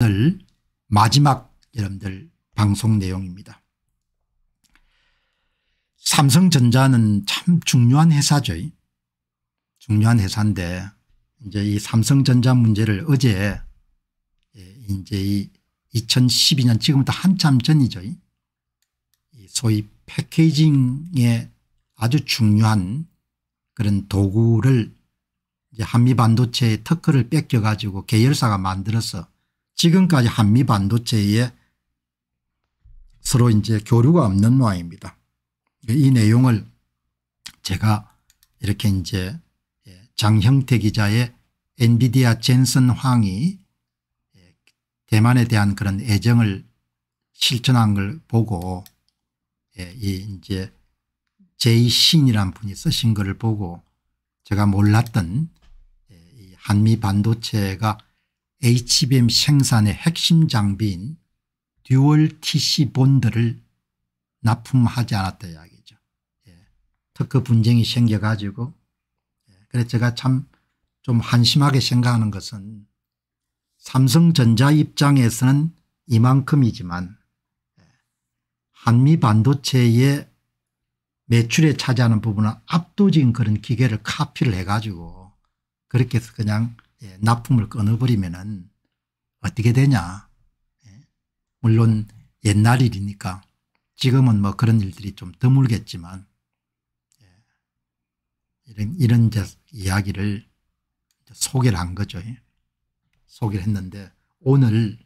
오늘 마지막 여러분들 방송 내용입니다. 삼성전자는 참 중요한 회사죠. 중요한 회사인데 이제 이 삼성전자 문제를 어제 예, 이제 이 2012년 지금부터 한참 전이죠. 소위 패키징에 아주 중요한 그런 도구를 이제 한미 반도체의 특허를 뺏겨 가지고 계열사가 만들어서 지금까지 한미 반도체에 서로 이제 교류가 없는 모양입니다. 이 내용을 제가 이렇게 이제 예, 장형태 기자의 엔비디아 젠슨 황이 예, 대만에 대한 그런 애정을 실천한 걸 보고 예, 이 이제 제이신이란 분이 쓰신 글 보고 제가 몰랐던 한미 반도체가 HBM 생산의 핵심 장비인 듀얼 TC 본드를 납품하지 않았다 이야기죠. 예. 특허 분쟁이 생겨가지고 예. 그래서 제가 참 좀 한심하게 생각하는 것은 삼성전자 입장에서는 이만큼이지만 예. 한미 반도체의 매출에 차지하는 부분은 압도적인 그런 기계를 카피를 해가지고 그렇게 해서 그냥 예, 납품을 끊어버리면은 어떻게 되냐. 예, 물론 옛날 일이니까 지금은 뭐 그런 일들이 좀 드물겠지만 예, 이런, 이런 이야기를 소개를 한 거죠. 소개를 했는데 오늘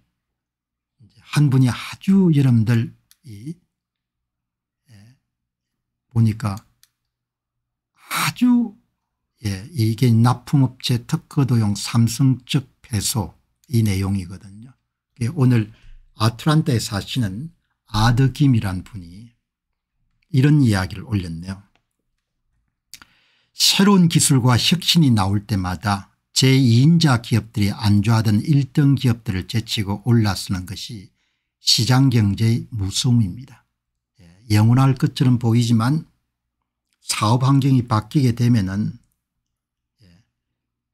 한 분이 아주 여러분들 이 보니까 아주 예, 이게 납품업체 특허 도용 삼성측 패소 이 내용이거든요. 예, 오늘 아틀란타에 사시는 아드김이란 분이 이런 이야기를 올렸네요. 새로운 기술과 혁신이 나올 때마다 제2인자 기업들이 안주하던 1등 기업들을 제치고 올라서는 것이 시장경제의 무서움입니다. 예, 영원할 것처럼 보이지만 사업 환경이 바뀌게 되면 은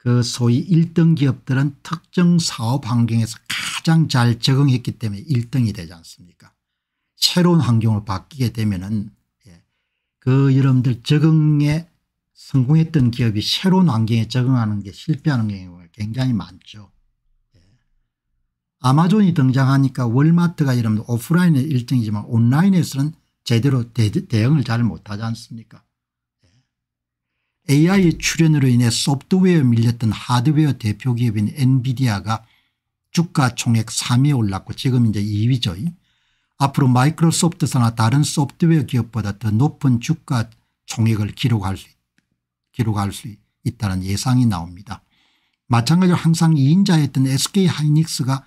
그 소위 1등 기업들은 특정 사업 환경에서 가장 잘 적응했기 때문에 1등이 되지 않습니까 새로운 환경으 바뀌게 되면 은그 예, 여러분들 적응에 성공했던 기업이 새로운 환경에 적응하는 게 실패하는 경우가 굉장히 많죠. 예. 아마존이 등장하니까 월마트가 여러분 오프라인에 1등이지만 온라인에서는 제대로 대, 대응을 잘 못하지 않습니까 AI 출현으로 인해 소프트웨어 밀렸던 하드웨어 대표 기업인 엔비디아가 주가 총액 3위에 올랐고 지금 이제 2위죠. 앞으로 마이크로소프트사나 다른 소프트웨어 기업보다 더 높은 주가 총액을 기록할 수, 기록할 수 있다는 예상이 나옵니다. 마찬가지로 항상 2인자였던 SK하이닉스가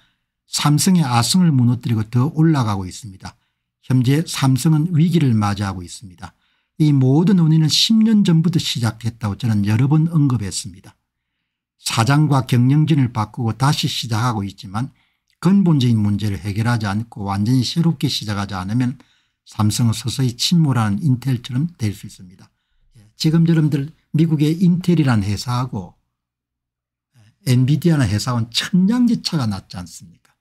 삼성의 아승을 무너뜨리고 더 올라가고 있습니다. 현재 삼성은 위기를 맞이하고 있습니다. 이 모든 논의는 10년 전부터 시작했다고 저는 여러 번 언급했습니다. 사장과 경영진을 바꾸고 다시 시작하고 있지만 근본적인 문제를 해결하지 않고 완전히 새롭게 시작하지 않으면 삼성은 서서히 침몰하는 인텔처럼 될 수 있습니다. 예, 지금 여러분들 미국의 인텔이라는 회사하고 예, 엔비디아나 회사원 천양지차가 났지 않습니까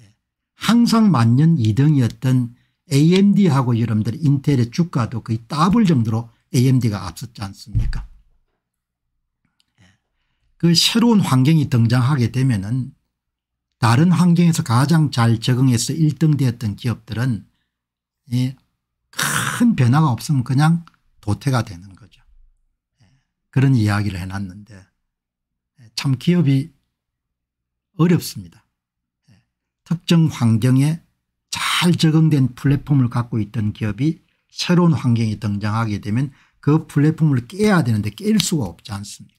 예, 항상 만년 2등이었던 AMD하고 여러분들 인텔의 주가도 거의 따블 정도로 AMD가 앞섰지 않습니까 예. 그 새로운 환경이 등장하게 되면 은 다른 환경에서 가장 잘 적응해서 1등 되었던 기업들은 예, 큰 변화가 없으면 그냥 도태가 되는 거죠. 예. 그런 이야기를 해놨는데 참 기업이 어렵습니다. 특정 환경에 잘 적응된 플랫폼을 갖고 있던 기업이 새로운 환경에 등장하게 되면 그 플랫폼을 깨야 되는데 깰 수가 없지 않습니까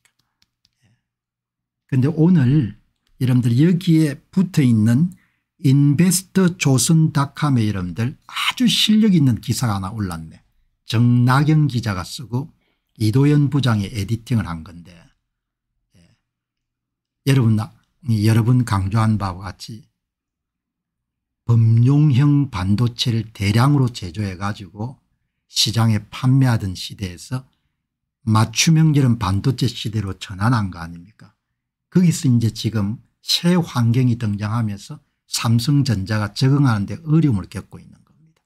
그런데 예. 오늘 여러분들 여기에 붙어 있는 인베스트조선닷컴에 여러분들 아주 실력 있는 기사가 하나 올랐네. 정나경 기자가 쓰고 이도현 부장이 에디팅을 한 건데 예. 여러분 여러 분 강조한 바와 같이 범용형 반도체를 대량으로 제조해 가지고 시장에 판매하던 시대에서 맞춤형결은 반도체 시대로 전환한 거 아닙니까 거기서 이제 지금 새 환경이 등장하면서 삼성전자가 적응하는 데 어려움을 겪고 있는 겁니다.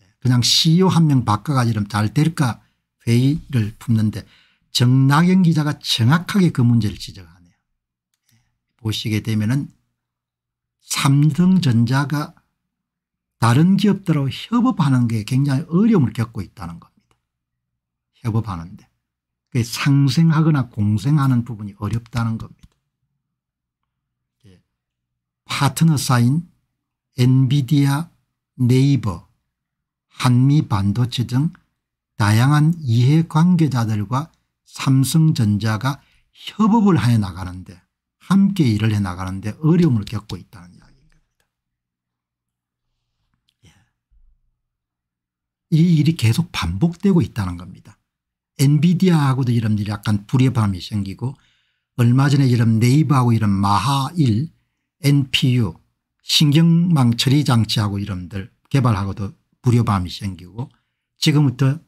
예, 그냥 CEO 한 명 바꿔가지면 잘 될까 회의를 품는데 정나경 기자가 정확하게 그 문제를 지적하네요. 예, 보시게 되면 삼성전자가 다른 기업들하고 협업하는 게 굉장히 어려움을 겪고 있다는 겁니다. 협업하는데 상생하거나 공생하는 부분이 어렵다는 겁니다. 예. 파트너 사인 엔비디아 네이버 한미반도체 등 다양한 이해관계자들과 삼성전자가 협업을 해 나가는데 함께 일을 해 나가는데 어려움을 겪고 있다는 이 일이 계속 반복되고 있다는 겁니다. 엔비디아하고도 이런 약간 불의 밤이 생기고 얼마 전에 이런 네이버하고 이런 마하1 npu 신경망 처리 장치하고 이런들 개발하고도 불협함이 생기고 지금부터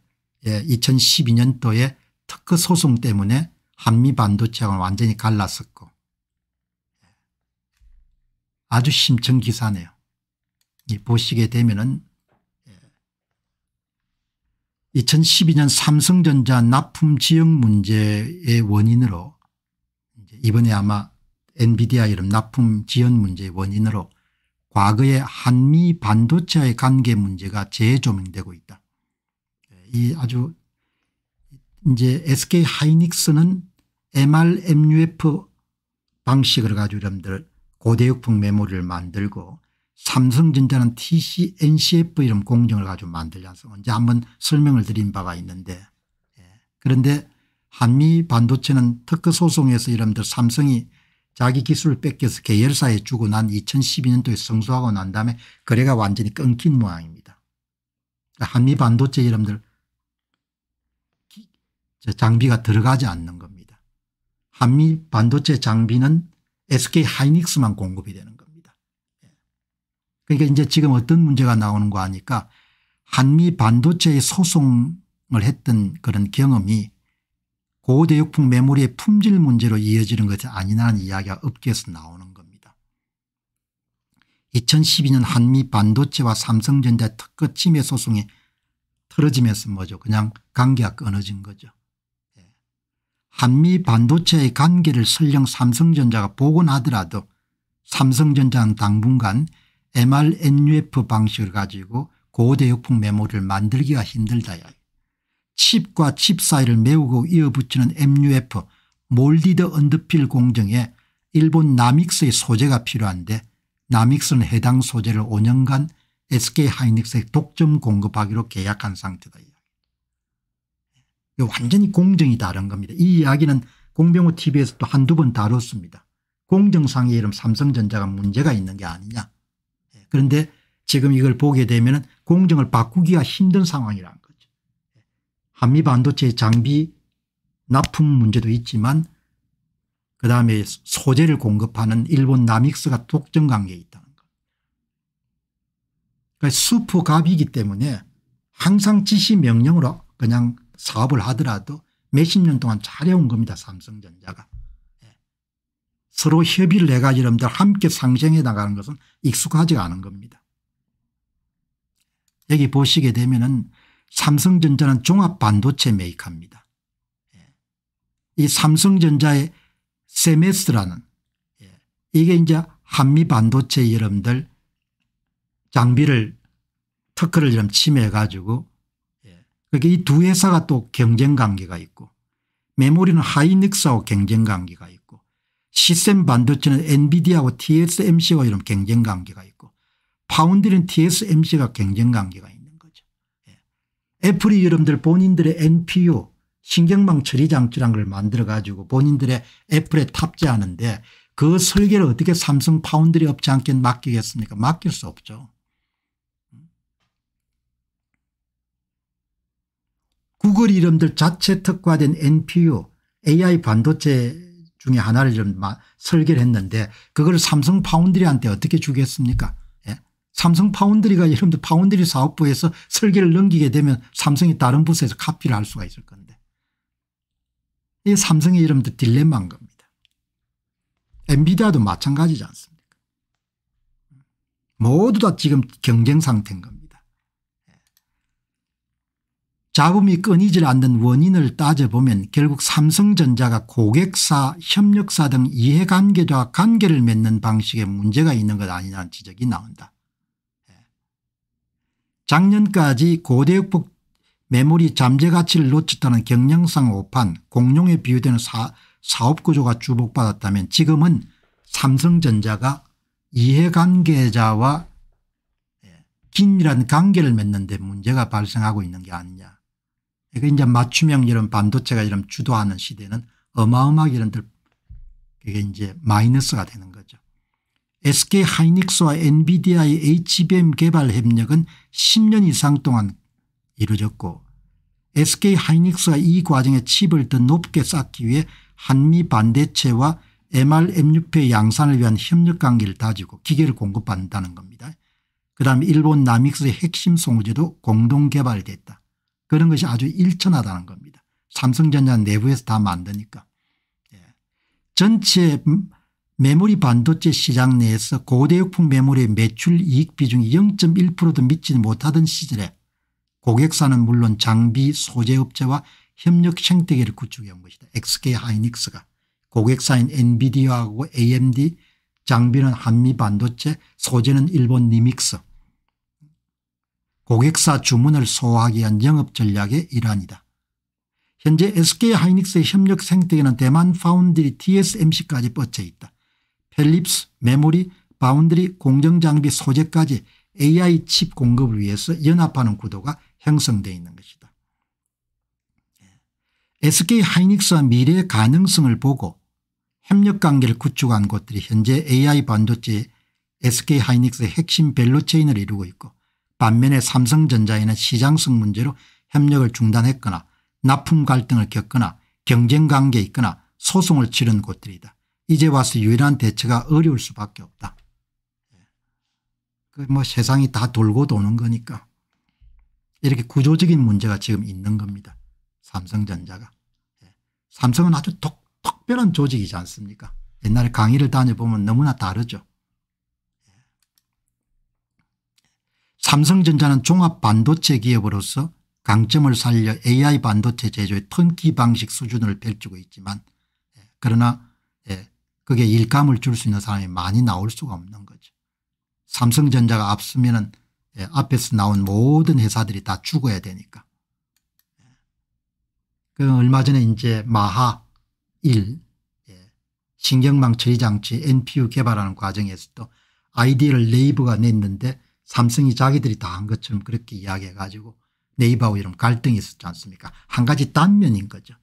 2012년도에 예, 특허 소송 때문에 한미 반도체하고 완전히 갈랐었고 예. 아주 심층 기사네요. 보시게 되면 은 2012년 삼성전자 납품 지역 문제의 원인으로 이번에 아마 엔비디아 이름 납품 지연 문제의 원인으로 과거의 한미 반도체와의 관계 문제가 재조명되고 있다. 이 아주 이제 SK 하이닉스는 MRMUF 방식으 가지고 여러분들 고대역풍 메모리를 만들고 삼성전자는 TCNCF 이름 공정을 가지고 만들지 않습니까 언제 한번 설명을 드린 바가 있는데 예. 그런데 한미 반도체는 특허 소송에서 이름들 삼성이 자기 기술을 뺏겨서 계열사에 주고 난 2012년도에 성수하고 난 다음에 거래가 완전히 끊긴 모양입니다. 그러니까 한미 반도체 이름들 장비가 들어가지 않는 겁니다. 한미 반도체 장비는 SK 하이닉스만 공급이 되는 그러니까 이제 지금 어떤 문제가 나오는 거 아니까 한미 반도체의 소송을 했던 그런 경험이 고대역풍 메모리의 품질 문제로 이어지는 것이 아니냐는 이야기가 업계에서 나오는 겁니다. 2012년 한미 반도체와 삼성전자 특허 침해 소송이 틀어지면서 뭐죠 그냥 관계가 끊어진 거죠. 예. 한미 반도체의 관계를 설령 삼성전자가 복원하더라도 삼성전자는 당분간 MRNUF 방식을 가지고 고대역풍 메모를 만들기가 힘들다. 칩과 칩 사이를 메우고 이어붙이는 MUF 몰디드 언더필 공정에 일본 나믹스의 소재가 필요한데 나믹스는 해당 소재를 5년간 SK하이닉스에 독점 공급하기로 계약한 상태다. 완전히 공정이 다른 겁니다. 이 이야기는 공병호 tv에서 도 한두 번 다뤘습니다. 공정상의 이름 삼성전자가 문제가 있는 게 아니냐. 그런데 지금 이걸 보게 되면 공정을 바꾸기가 힘든 상황이라는 거죠. 한미 반도체 장비 납품 문제도 있지만 그다음에 소재를 공급하는 일본 나믹스가 독점 관계에 있다는 것. 그러니까 수포갑이기 때문에 항상 지시명령으로 그냥 사업을 하더라도 몇십 년 동안 잘해온 겁니다 삼성전자가. 서로 협의를 해가지고 여러분들 함께 상생해 나가는 것은 익숙하지가 않은 겁니다. 여기 보시게 되면은 삼성전자는 종합 반도체 메이커입니다. 예. 이 삼성전자의 세메스라는 예. 이게 이제 한미 반도체 여러분들 장비를 특허를 좀 침해 가지고 예. 그러니이두 회사가 또 경쟁 관계가 있고 메모리는 하이닉스하고 경쟁 관계가 있고 시스템 반도체는 엔비디아고 TSMC와 이런 경쟁관계가 있고 파운드는 TSMC가 경쟁관계가 있는 거죠. 예. 애플이 여러분들 본인들의 NPU 신경망 처리 장치란 걸 만들어 가지고 본인들의 애플에 탑재하는데 그 설계를 어떻게 삼성 파운드리 업체 한테 맡기겠습니까 맡길 수 없죠. 구글 이름들 자체 특화된 NPU AI 반도체 중에 하나를 좀 설계를 했는데 그걸 삼성 파운드리한테 어떻게 주겠습니까 예? 삼성 파운드리가 여러분들 파운드리 사업부에서 설계를 넘기게 되면 삼성이 다른 부서에서 카피를 할 수가 있을 건데 이 삼성의 여러분들 딜레마인 겁니다. 엔비디아도 마찬가지지 않습니까 모두 다 지금 경쟁 상태인 겁니다. 잡음이 끊이질 않는 원인을 따져보면 결국 삼성전자가 고객사 협력사 등 이해관계자와 관계를 맺는 방식에 문제가 있는 것 아니냐는 지적이 나온다. 예. 작년까지 고대역폭 메모리 잠재 가치를 놓쳤다는 경영상 오판 공룡에 비유되는 사, 사업구조가 주목받았다면 지금은 삼성전자가 이해관계자와 예, 긴밀한 관계를 맺는 데 문제가 발생하고 있는 게 아니냐 그러니까 이제 맞춤형 이런 반도체가 이런 주도하는 시대는 어마어마하게 이런 들 그게 이제 마이너스가 되는 거죠. SK 하이닉스와 엔비디아의 HBM 개발 협력은 10년 이상 동안 이루어졌고 SK 하이닉스가 이 과정에 칩을 더 높게 쌓기 위해 한미 반대체와 m r m u p 양산을 위한 협력 관계를 다지고 기계를 공급받는다는 겁니다. 그다음 일본 나믹스의 핵심 송우제도 공동 개발됐다. 그런 것이 아주 일천하다는 겁니다. 삼성전자 내부에서 다 만드니까. 예. 전체 메모리 반도체 시장 내에서 고대역풍 메모리의 매출 이익 비중이 0.1%도 미지 못하던 시절에 고객사는 물론 장비 소재업체와 협력 생태계를 구축해 온 것이다. SK 하이닉스가 고객사인 엔비디아하고 AMD 장비는 한미 반도체 소재는 일본 니믹스 고객사 주문을 소화하기 위한 영업 전략의 일환이다. 현재 SK하이닉스의 협력 생태계는 대만 파운드리 TSMC까지 뻗쳐 있다. 펠립스, 메모리, 바운드리, 공정장비 소재까지 AI 칩 공급을 위해서 연합하는 구도가 형성되어 있는 것이다. SK하이닉스와 미래의 가능성을 보고 협력관계를 구축한 곳들이 현재 AI 반도체 SK하이닉스의 핵심 밸류체인을 이루고 있고 반면에 삼성전자에는 시장성 문제로 협력을 중단했거나 납품 갈등을 겪거나 경쟁관계에 있거나 소송을 치른 곳들이다. 이제 와서 유일한 대처가 어려울 수밖에 없다. 예. 그 뭐 세상이 다 돌고 도는 거니까 이렇게 구조적인 문제가 지금 있는 겁니다. 삼성전자가. 예. 삼성은 아주 독, 특별한 조직이지 않습니까 옛날에 강의를 다녀보면 너무나 다르죠. 삼성전자는 종합 반도체 기업으로서 강점을 살려 AI 반도체 제조의 턴키 방식 수준을 펼치고 있지만 예, 그러나 예, 그게 일감을 줄 수 있는 사람이 많이 나올 수가 없는 거죠. 삼성전자가 앞서면 예, 앞에서 나온 모든 회사들이 다 죽어야 되니까. 그 얼마 전에 이제 마하 1 신경망 처리장치 NPU 개발하는 과정에서도 아이디어를 네이버가 냈는데 삼성이 자기들이 다 한 것처럼 그렇게 이야기해 가지고 네이버하고 이런 갈등이 있었지 않습니까 한 가지 단면인 거죠.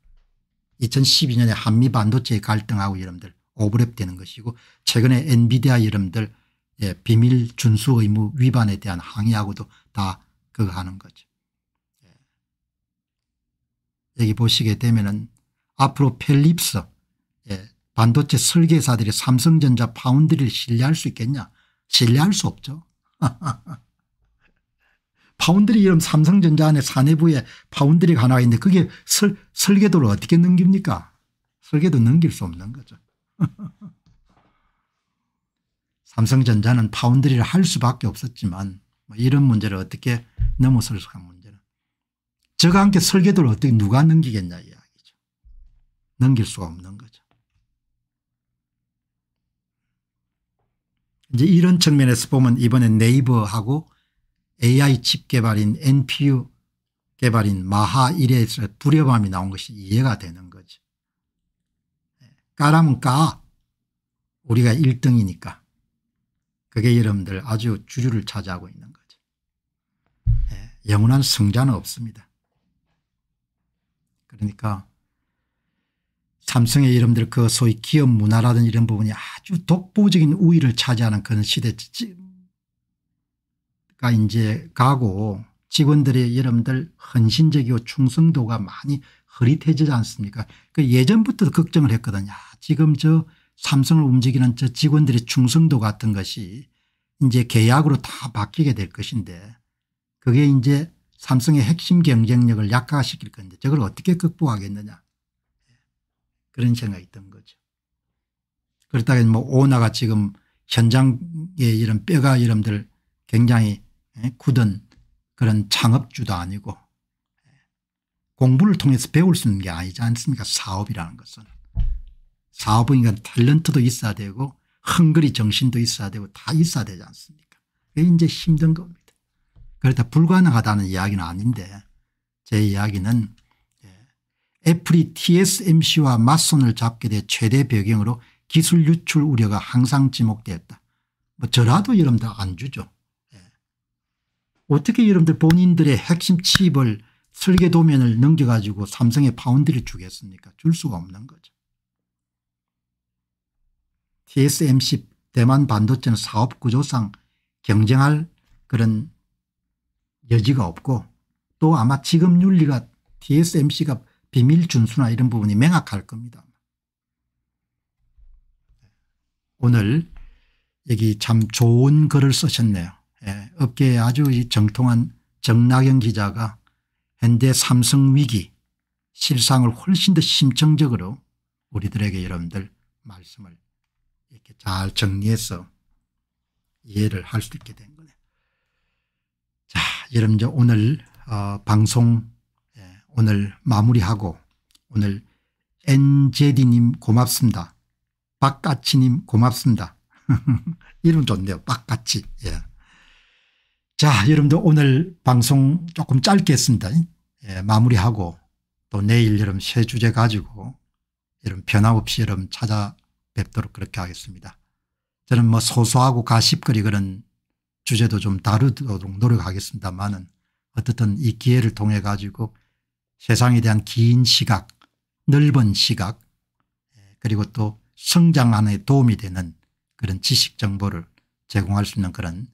2012년에 한미 반도체의 갈등하고 여러분들 오버랩 되는 것이고 최근에 엔비디아 여러분들 예, 비밀 준수 의무 위반에 대한 항의하고도 다 그거 하는 거죠. 예. 여기 보시게 되면은 앞으로 펠립스 예, 반도체 설계사들이 삼성전자 파운드리를 신뢰할 수 있겠냐 신뢰할 수 없죠. 파운드리 이름 삼성전자 안에 사내부에 파운드리가 하나 있는데 그게 설, 설계도를 어떻게 넘깁니까 설계도 넘길 수 없는 거죠. 삼성전자는 파운드리를 할 수밖에 없었지만 뭐 이런 문제를 어떻게 넘어설까 문제는 저가 함께 설계도를 어떻게 누가 넘기겠냐 이야기죠. 넘길 수가 없는 거죠. 이제 이런 측면에서 보면 이번에 네이버하고 AI 칩 개발인 NPU 개발인 마하 1에서 불협함이 나온 것이 이해가 되는 거죠. 예, 까라면 까. 우리가 1등이니까. 그게 여러분들 아주 주류를 차지하고 있는 거죠. 예, 영원한 승자는 없습니다. 그러니까 삼성의 이름들 그 소위 기업 문화라든 지 이런 부분이 아주 독보적인 우위를 차지하는 그런 시대가 이제 가고 직원들의 여러분들 헌신적이고 충성도가 많이 흐릿해지지 않습니까 그 예전부터 걱정을 했거든요. 아, 지금 저 삼성을 움직이는 저 직원들의 충성도 같은 것이 이제 계약으로 다 바뀌게 될 것인데 그게 이제 삼성의 핵심 경쟁력을 약화시킬 건데 저걸 어떻게 극복하겠느냐 그런 생각이 든 거죠. 그렇다면 뭐 오나가 지금 현장에 이런 뼈가 이름들 굉장히 예, 굳은 그런 창업주도 아니고 예, 공부를 통해서 배울 수 있는 게 아니지 않습니까 사업이라는 것은. 사업이니까 탤런트도 있어야 되고 헝그리 정신도 있어야 되고 다 있어야 되지 않습니까 그게 이제 힘든 겁니다. 그렇다 불가능하다는 이야기는 아닌데 제 이야기는 애플이 TSMC와 맞선을 잡게 돼 최대 배경으로 기술 유출 우려가 항상 지목되었다. 뭐 저라도 여러분들 안 주죠. 예. 어떻게 여러분들 본인들의 핵심 칩을 설계 도면을 넘겨가지고 삼성의 파운드를 주겠습니까? 줄 수가 없는 거죠. TSMC 대만 반도체는 사업 구조상 경쟁할 그런 여지가 없고 또 아마 지금 윤리가 TSMC가 비밀 준수나 이런 부분이 명확할 겁니다. 오늘 여기 참 좋은 글을 쓰셨네요. 예, 업계에 아주 정통한 정나경 기자가 현대 삼성 위기 실상을 훨씬 더 심층적으로 우리들에게 여러분들 말씀을 이렇게 잘 정리해서 이해를 할 수 있게 된 거네요. 자, 여러분 오늘 어, 방송 오늘 마무리하고 오늘 엔제디님 고맙습니다. 박가치님 고맙습니다. 이름 좋네요. 박가치. 예. 자 여러분들 오늘 방송 조금 짧게 했습니다. 예, 마무리하고 또 내일 여러분 새 주제 가지고 여러분 변함없이 여러분 찾아뵙도록 그렇게 하겠습니다. 저는 뭐 소소하고 가십거리 그런 주제도 좀 다루도록 노력하겠습니다만은 어떻든 이 기회를 통해 가지고 세상에 대한 긴 시각 넓은 시각 그리고 또 성장하는 데 도움이 되는 그런 지식 정보를 제공할 수 있는 그런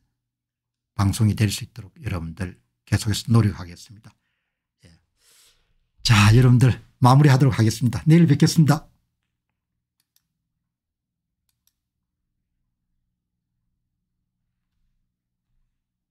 방송이 될 수 있도록 여러분들 계속해서 노력하겠습니다. 예. 자 여러분들 마무리하도록 하겠습니다. 내일 뵙겠습니다.